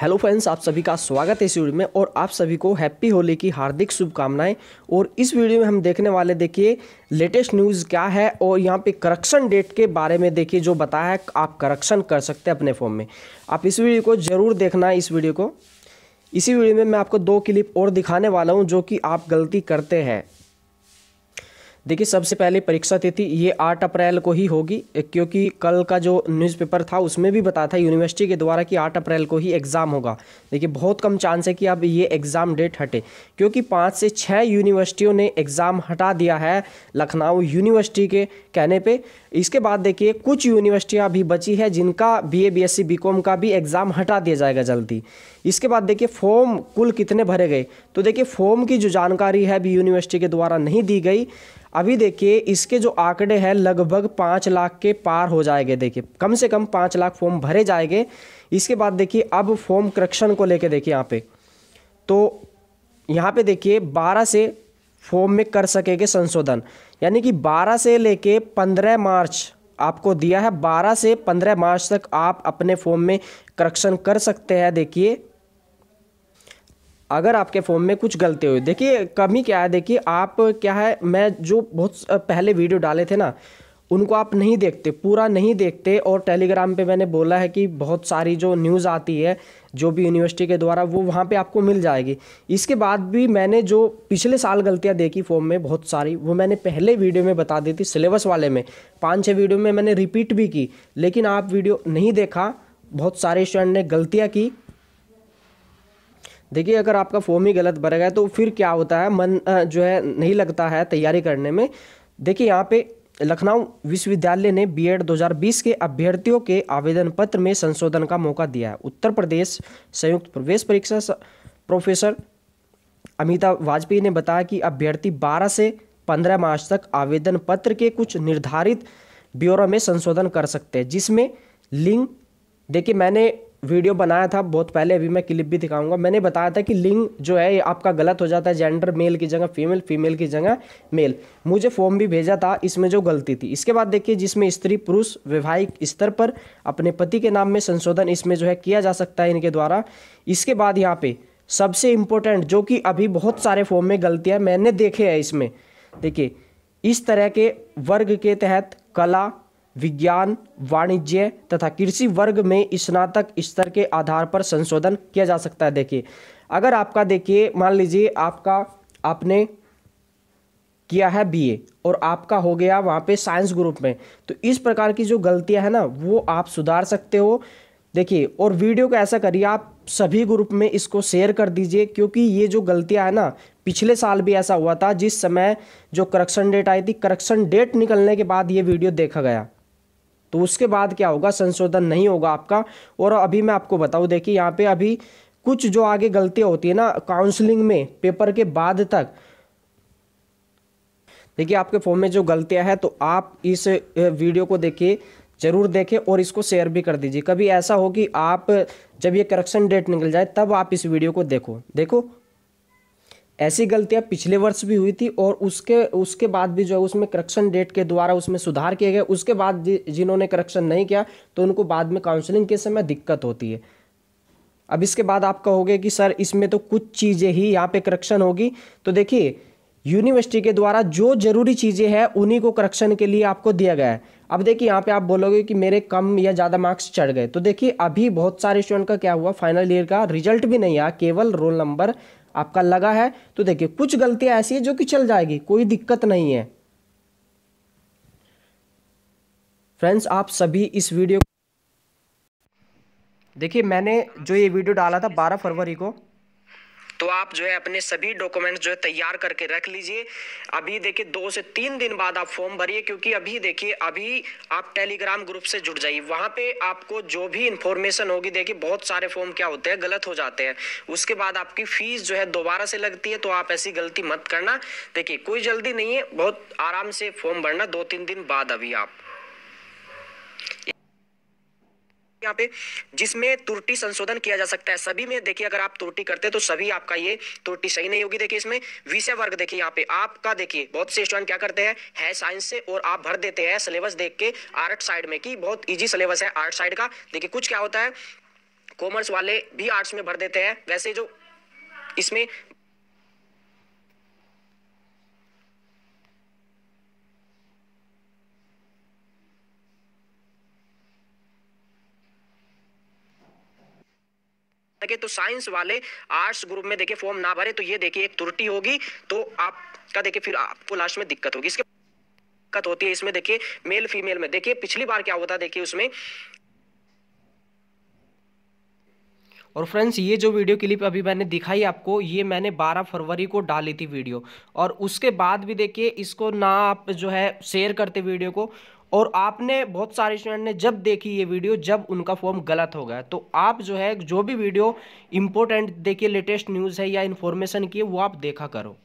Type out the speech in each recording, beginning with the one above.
hello friends आप सभी का स्वागत है इस वीडियो में और आप सभी को हैप्पी होली की हार्दिक शुभकामनाएं और इस वीडियो में हम देखने वाले देखिए लेटेस्ट न्यूज़ क्या है और यहाँ पे करक्शन डेट के बारे में देखिए जो बताया है आप करक्शन कर सकते हैं अपने फ़ोन में आप इस वीडियो को ज़रूर देखना है इस वीडियो को इसी वीडियो में मैं आपको दो क्लिप और दिखाने वाला हूँ जो कि आप गलती करते हैं देखिए सबसे पहले परीक्षा तिथि ये आठ अप्रैल को ही होगी क्योंकि कल का जो न्यूज़पेपर था उसमें भी बताया था यूनिवर्सिटी के द्वारा कि आठ अप्रैल को ही एग्ज़ाम होगा देखिए बहुत कम चांस है कि अब ये एग्ज़ाम डेट हटे क्योंकि पाँच से छः यूनिवर्सिटियों ने एग्ज़ाम हटा दिया है लखनऊ यूनिवर्सिटी के कहने पर इसके बाद देखिए कुछ यूनिवर्सिटियाँ अभी बची है जिनका B A B S C B com का भी एग्ज़ाम हटा दिया जाएगा जल्दी इसके बाद देखिए फॉर्म कुल कितने भरे गए तो देखिए फॉर्म की जो जानकारी है अभी यूनिवर्सिटी के द्वारा नहीं दी गई अभी देखिए इसके जो आंकड़े हैं लगभग पाँच लाख के पार हो जाएंगे देखिए कम से कम पाँच लाख फॉर्म भरे जाएंगे इसके बाद देखिए अब फॉर्म करक्शन को लेके देखिए यहाँ पे तो यहाँ पे देखिए बारह से फॉर्म में कर सकेंगे संशोधन यानी कि 12 से लेके 15 मार्च आपको दिया है 12 से 15 मार्च तक आप अपने फॉर्म में करक्शन कर सकते हैं देखिए अगर आपके फ़ोन में कुछ गलती हुई देखिए कमी क्या है देखिए आप क्या है मैं जो बहुत पहले वीडियो डाले थे ना उनको आप नहीं देखते पूरा नहीं देखते और टेलीग्राम पे मैंने बोला है कि बहुत सारी जो न्यूज़ आती है जो भी यूनिवर्सिटी के द्वारा वो वहाँ पे आपको मिल जाएगी इसके बाद भी मैंने जो पिछले साल गलतियाँ देखी फॉर्म में बहुत सारी वो मैंने पहले वीडियो में बता दी थी सिलेबस वाले में पाँच छः वीडियो में मैंने रिपीट भी की लेकिन आप वीडियो नहीं देखा बहुत सारे स्टूडेंट ने गलतियाँ की देखिए अगर आपका फॉर्म ही गलत भरा गया तो फिर क्या होता है मन जो है नहीं लगता है तैयारी करने में देखिए यहाँ पे लखनऊ विश्वविद्यालय ने बीएड 2020 के अभ्यर्थियों के आवेदन पत्र में संशोधन का मौका दिया है उत्तर प्रदेश संयुक्त प्रवेश परीक्षा प्रोफेसर अमिता वाजपेयी ने बताया कि अभ्यर्थी 12 से 15 मार्च तक आवेदन पत्र के कुछ निर्धारित ब्यौरों में संशोधन कर सकते हैं जिसमें लिंग देखिए मैंने वीडियो बनाया था बहुत पहले अभी मैं क्लिप भी दिखाऊंगा मैंने बताया था कि लिंग जो है आपका गलत हो जाता है जेंडर मेल की जगह फीमेल फीमेल की जगह मेल मुझे फॉर्म भी भेजा था इसमें जो गलती थी इसके बाद देखिए जिसमें स्त्री पुरुष वैवाहिक स्तर पर अपने पति के नाम में संशोधन इसमें जो है किया जा सकता है इनके द्वारा इसके बाद यहाँ पे सबसे इंपॉर्टेंट जो कि अभी बहुत सारे फॉर्म में गलतियाँ मैंने देखे हैं इसमें देखिए इस तरह के वर्ग के तहत कला विज्ञान वाणिज्य तथा कृषि वर्ग में स्नातक स्तर के आधार पर संशोधन किया जा सकता है देखिए अगर आपका देखिए मान लीजिए आपका आपने किया है बीए और आपका हो गया वहाँ पे साइंस ग्रुप में तो इस प्रकार की जो गलतियाँ हैं ना वो आप सुधार सकते हो देखिए और वीडियो को ऐसा करिए आप सभी ग्रुप में इसको शेयर कर दीजिए क्योंकि ये जो गलतियाँ हैं ना पिछले साल भी ऐसा हुआ था जिस समय जो करक्शन डेट आई थी करक्शन डेट निकलने के बाद ये वीडियो देखा गया तो उसके बाद क्या होगा संशोधन नहीं होगा आपका और अभी मैं आपको बताऊँ देखिए यहाँ पे अभी कुछ जो आगे गलतियाँ होती है ना काउंसलिंग में पेपर के बाद तक देखिए आपके फॉर्म में जो गलतियाँ हैं तो आप इस वीडियो को देखिए ज़रूर देखें और इसको शेयर भी कर दीजिए कभी ऐसा हो कि आप जब ये करेक्शन डेट निकल जाए तब आप इस वीडियो को देखो देखो ऐसी गलतियां पिछले वर्ष भी हुई थी और उसके उसके बाद भी जो है उसमें करक्शन डेट के द्वारा उसमें सुधार किए गए उसके बाद जिन्होंने करक्शन नहीं किया तो उनको बाद में काउंसलिंग के समय दिक्कत होती है अब इसके बाद आप कहोगे कि सर इसमें तो कुछ चीज़ें ही यहाँ पे करक्शन होगी तो देखिए यूनिवर्सिटी के द्वारा जो जरूरी चीज़ें हैं उन्हीं को करक्शन के लिए आपको दिया गया है अब देखिए यहाँ पे आप बोलोगे कि मेरे कम या ज़्यादा मार्क्स चढ़ गए तो देखिए अभी बहुत सारे स्टूडेंट का क्या हुआ फाइनल ईयर का रिजल्ट भी नहीं आया केवल रोल नंबर आपका लगा है तो देखिए कुछ गलतियाँ ऐसी है जो कि चल जाएगी कोई दिक्कत नहीं है फ्रेंड्स आप सभी इस वीडियो देखिए मैंने जो ये वीडियो डाला था 12 फरवरी को तो आप जो है अपने सभी डॉक्यूमेंट्स जो है तैयार करके रख लीजिए अभी देखिए दो से तीन दिन बाद आप फॉर्म भरिए क्योंकि अभी देखिए अभी आप टेलीग्राम ग्रुप से जुड़ जाइए वहां पे आपको जो भी इंफॉर्मेशन होगी देखिए बहुत सारे फॉर्म क्या होते हैं गलत हो जाते हैं उसके बाद आपकी फीस जो है दोबारा से लगती है तो आप ऐसी गलती मत करना देखिए कोई जल्दी नहीं है बहुत आराम से फॉर्म भरना दो तीन दिन बाद अभी आप यहाँ पे जिसमें त्रुटि संशोधन किया जा सकता है सभी में देखिए अगर आप त्रुटि करते तो सभी आपका ये त्रुटि सही नहीं होगी देखिए इसमें विषय वर्ग देखिए यहाँ पे आपका देखिए बहुत से स्टूडेंट क्या करते हैं है साइंस से और आप भर देते हैं सिलेबस देख के आर्ट साइड में कि बहुत ईजी सिलेबस है आर्ट साइड का देखिए कुछ क्या होता है कॉमर्स वाले भी आर्ट्स में भर देते हैं वैसे जो इसमें लगे तो साइंस वाले आर्ट्स ग्रुप में देखिए फॉर्म ना भरे तो ये देखिए एक त्रुटि होगी तो आपका देखिए फिर आपको लास्ट में दिक्कत होगी इसके दिक्कत होती है इसमें देखिए मेल फीमेल में देखिए पिछली बार क्या होता देखिए उसमें और फ्रेंड्स ये जो वीडियो क्लिप अभी मैंने दिखाई आपको ये मैंने 12 फरवरी को डाली थी वीडियो और उसके बाद भी देखिए इसको ना आप जो है शेयर करते वीडियो को और आपने बहुत सारे स्टूडेंट ने जब देखी ये वीडियो जब उनका फॉर्म गलत हो गया तो आप जो है जो भी वीडियो इंपॉर्टेंट देखिए लेटेस्ट न्यूज़ है या इन्फॉर्मेशन की वो आप देखा करो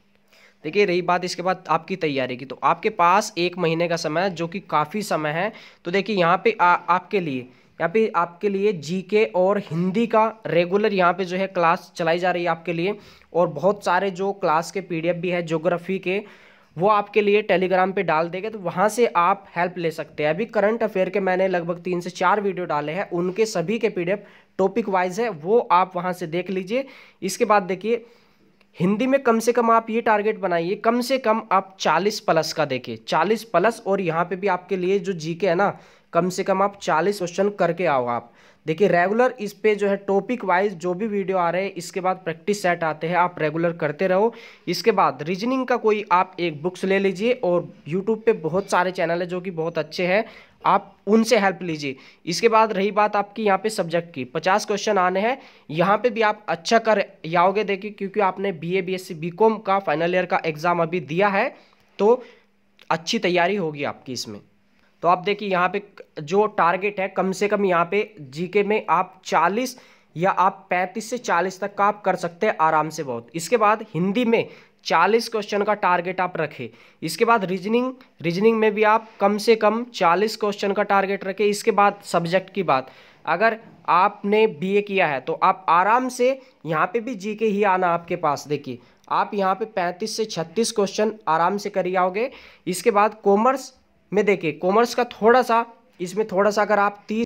देखिए रही बात इसके बाद आपकी तैयारी की तो आपके पास एक महीने का समय है जो कि काफ़ी समय है तो देखिए यहाँ पे आ, आपके लिए यहाँ पे आपके लिए जीके और हिंदी का रेगुलर यहाँ पे जो है क्लास चलाई जा रही है आपके लिए और बहुत सारे जो क्लास के पीडीएफ भी है ज्योग्राफी के वो आपके लिए टेलीग्राम पे डाल देंगे तो वहाँ से आप हेल्प ले सकते हैं अभी करंट अफेयर के मैंने लगभग तीन से चार वीडियो डाले हैं उनके सभी के पीडीएफ टॉपिक वाइज है वो आप वहाँ से देख लीजिए इसके बाद देखिए हिंदी में कम से कम आप ये टारगेट बनाइए कम से कम आप 40 प्लस का देखिए 40 प्लस और यहाँ पे भी आपके लिए जो जीके है ना कम से कम आप 40 क्वेश्चन करके आओ आप देखिए रेगुलर इस पे जो है टॉपिक वाइज जो भी वीडियो आ रहे हैं इसके बाद प्रैक्टिस सेट आते हैं आप रेगुलर करते रहो इसके बाद रीजनिंग का कोई आप एक बुक्स ले लीजिए और यूट्यूब पे बहुत सारे चैनल है जो कि बहुत अच्छे हैं आप उनसे हेल्प लीजिए इसके बाद रही बात आपकी यहाँ पे सब्जेक्ट की पचास क्वेश्चन आने हैं यहाँ पे भी आप अच्छा कर जाओगे देखिए क्योंकि आपने B A B S C B com का फाइनल ईयर का एग्ज़ाम अभी दिया है तो अच्छी तैयारी होगी आपकी इसमें तो आप देखिए यहाँ पे जो टारगेट है कम से कम यहाँ पे जीके में आप 40 या आप 35 से 40 तक का आप कर सकते हैं आराम से बहुत इसके बाद हिंदी में 40 क्वेश्चन का टारगेट आप रखें इसके बाद रीजनिंग रीजनिंग में भी आप कम से कम 40 क्वेश्चन का टारगेट रखें इसके बाद सब्जेक्ट की बात अगर आपने बीए किया है तो आप आराम से यहाँ पे भी जीके ही आना आपके पास देखिए आप यहाँ पे 35 से 36 क्वेश्चन आराम से करी आओगे इसके बाद कॉमर्स में देखिए कॉमर्स का थोड़ा सा इसमें थोड़ा सा अगर आप तीस